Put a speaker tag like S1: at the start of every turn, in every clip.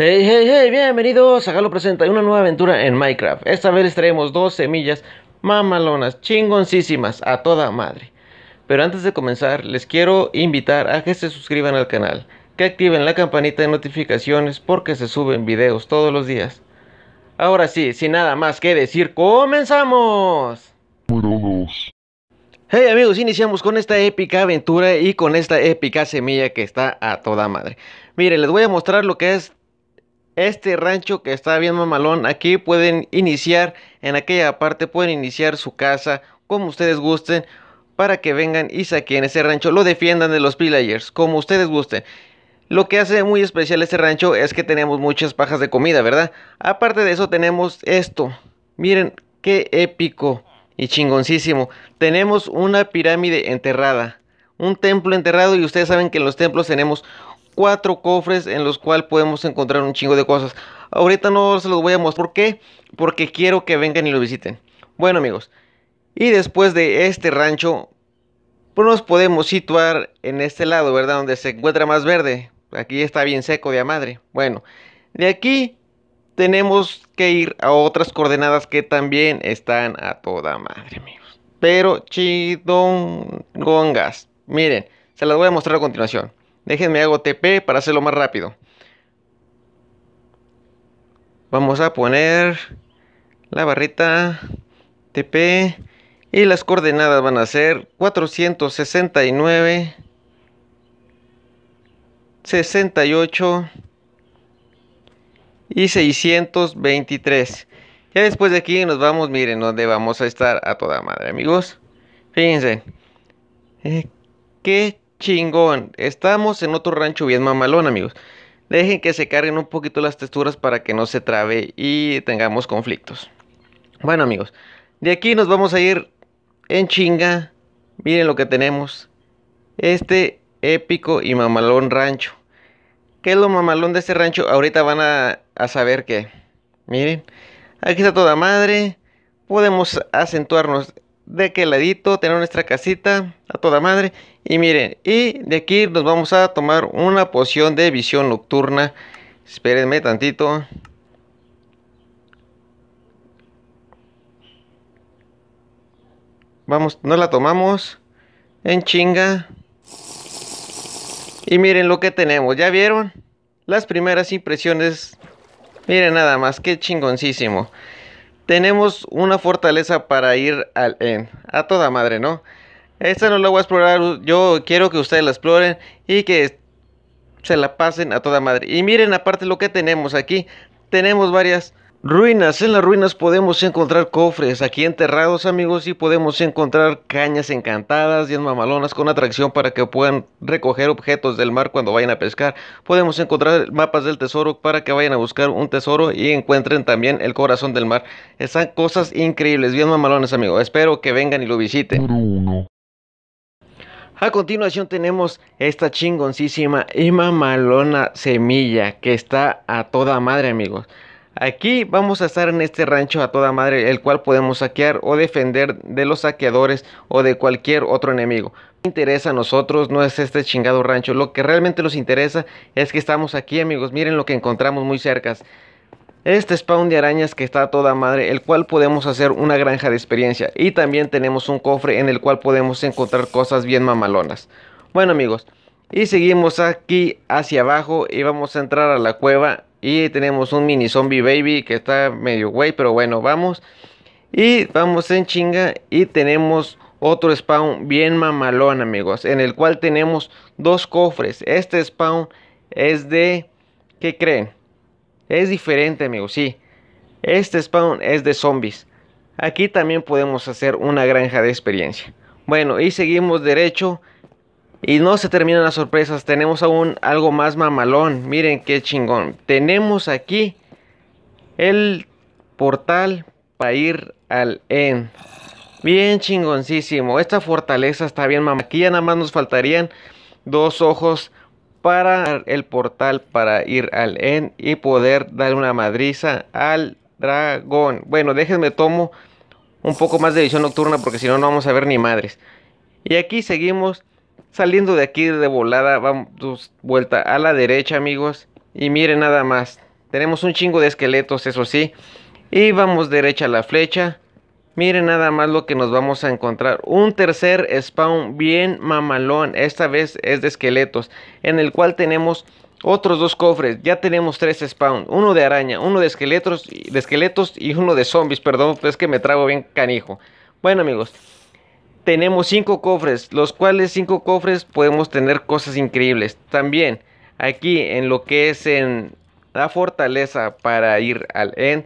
S1: Hey, hey, hey, bienvenidos a Galo Presenta una nueva aventura en Minecraft. Esta vez les traemos dos semillas mamalonas, chingoncísimas, a toda madre. Pero antes de comenzar, les quiero invitar a que se suscriban al canal, que activen la campanita de notificaciones porque se suben videos todos los días. Ahora sí, sin nada más que decir, ¡comenzamos! Hey amigos, iniciamos con esta épica aventura y con esta épica semilla que está a toda madre. Miren, les voy a mostrar lo que es este rancho que está bien mamalón. Aquí pueden iniciar, en aquella parte pueden iniciar su casa, como ustedes gusten, para que vengan y saquen ese rancho, lo defiendan de los pillagers, como ustedes gusten. Lo que hace muy especial este rancho es que tenemos muchas pajas de comida, ¿verdad? Aparte de eso tenemos esto. Miren qué épico y chingoncísimo. Tenemos una pirámide enterrada, un templo enterrado y ustedes saben que en los templos tenemos cuatro cofres en los cuales podemos encontrar un chingo de cosas. Ahorita no se los voy a mostrar. ¿Por qué? Porque quiero que vengan y lo visiten. Bueno amigos, y después de este rancho, pues nos podemos situar en este lado, ¿verdad? Donde se encuentra más verde. Aquí está bien seco de a madre. Bueno, de aquí tenemos que ir a otras coordenadas que también están a toda madre, amigos. Pero chidongongas. Miren, se las voy a mostrar a continuación. Déjenme hago TP para hacerlo más rápido. Vamos a poner la barrita TP y las coordenadas van a ser 469 68 y 623. Ya después de aquí nos vamos, miren donde vamos a estar a toda madre, amigos. Fíjense. Eh, qué chingón. Estamos en otro rancho bien mamalón, amigos. Dejen que se carguen un poquito las texturas para que no se trabe y tengamos conflictos. Bueno, amigos, de aquí nos vamos a ir en chinga. Miren lo que tenemos. Este épico y mamalón rancho. ¿Qué es lo mamalón de este rancho? Ahorita van a, saber que. Miren, aquí está toda madre. Podemos acentuarnos de ladito tener nuestra casita a toda madre. Y miren, y de aquí nos vamos a tomar una poción de visión nocturna. Espérenme tantito. Vamos, nos la tomamos en chinga. Y miren lo que tenemos, ¿ya vieron? Las primeras impresiones. Miren nada más, qué chingoncísimo tenemos una fortaleza para ir al en, eh, a toda madre, ¿no? Esta no la voy a explorar, yo quiero que ustedes la exploren y que se la pasen a toda madre. Y miren aparte lo que tenemos aquí, tenemos varias Ruinas, en las ruinas podemos encontrar cofres aquí enterrados amigos y podemos encontrar cañas encantadas y en mamalonas con atracción para que puedan recoger objetos del mar cuando vayan a pescar. Podemos encontrar mapas del tesoro para que vayan a buscar un tesoro y encuentren también el corazón del mar. Están cosas increíbles, bien mamalones amigos. Espero que vengan y lo visiten. A continuación tenemos esta chingoncísima y mamalona semilla que está a toda madre amigos. Aquí vamos a estar en este rancho a toda madre, el cual podemos saquear o defender de los saqueadores o de cualquier otro enemigo. No interesa a nosotros no es este chingado rancho, lo que realmente nos interesa es que estamos aquí amigos, miren lo que encontramos muy cerca. Este spawn de arañas que está a toda madre, el cual podemos hacer una granja de experiencia. Y también tenemos un cofre en el cual podemos encontrar cosas bien mamalonas. Bueno amigos, y seguimos aquí hacia abajo y vamos a entrar a la cueva y tenemos un mini zombie baby que está medio güey, pero bueno, vamos. Y vamos en chinga y tenemos otro spawn bien mamalón, amigos. En el cual tenemos dos cofres. Este spawn es de... ¿Qué creen? Es diferente, amigos, sí. Este spawn es de zombies. Aquí también podemos hacer una granja de experiencia. Bueno, y seguimos derecho y no se terminan las sorpresas, tenemos aún algo más mamalón. Miren qué chingón. Tenemos aquí el portal para ir al en Bien chingoncísimo. Esta fortaleza está bien mamá. Aquí ya nada más nos faltarían dos ojos para el portal para ir al en y poder dar una madriza al dragón. Bueno, déjenme tomo un poco más de visión nocturna porque si no, no vamos a ver ni madres. Y aquí seguimos Saliendo de aquí de volada, vamos vuelta a la derecha, amigos. Y miren nada más. Tenemos un chingo de esqueletos, eso sí. Y vamos derecha a la flecha. Miren nada más lo que nos vamos a encontrar. Un tercer spawn bien mamalón. Esta vez es de esqueletos. En el cual tenemos otros dos cofres. Ya tenemos tres spawns Uno de araña, uno de esqueletos, de esqueletos y uno de zombies. Perdón, es que me trago bien canijo. Bueno amigos tenemos 5 cofres, los cuales 5 cofres podemos tener cosas increíbles. También aquí en lo que es en la fortaleza para ir al end,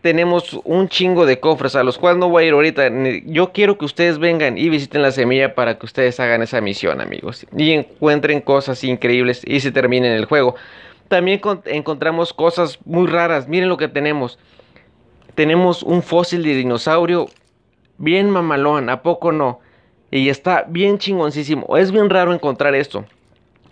S1: tenemos un chingo de cofres a los cuales no voy a ir ahorita. Yo quiero que ustedes vengan y visiten la semilla para que ustedes hagan esa misión, amigos, y encuentren cosas increíbles y se terminen el juego. También encontramos cosas muy raras. Miren lo que tenemos. Tenemos un fósil de dinosaurio bien mamalón, ¿a poco no? Y está bien chingoncísimo. Es bien raro encontrar esto.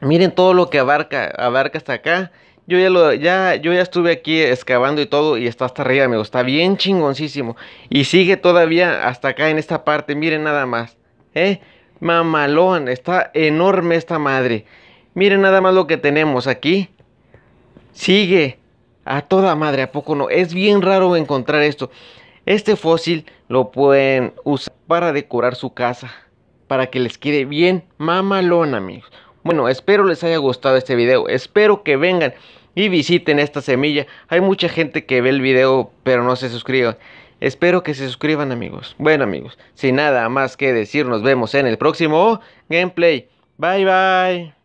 S1: Miren todo lo que abarca, abarca hasta acá. Yo ya, lo, ya, yo ya estuve aquí excavando y todo y está hasta arriba, amigo. Está bien chingoncísimo. Y sigue todavía hasta acá en esta parte. Miren nada más. ¿Eh? Mamalón. Está enorme esta madre. Miren nada más lo que tenemos aquí. Sigue. A toda madre, ¿a poco no? Es bien raro encontrar esto. Este fósil lo pueden usar para decorar su casa, para que les quede bien mamalón, amigos. Bueno, espero les haya gustado este video, espero que vengan y visiten esta semilla. Hay mucha gente que ve el video pero no se suscriban. Espero que se suscriban amigos. Bueno amigos, sin nada más que decir, nos vemos en el próximo gameplay. Bye bye.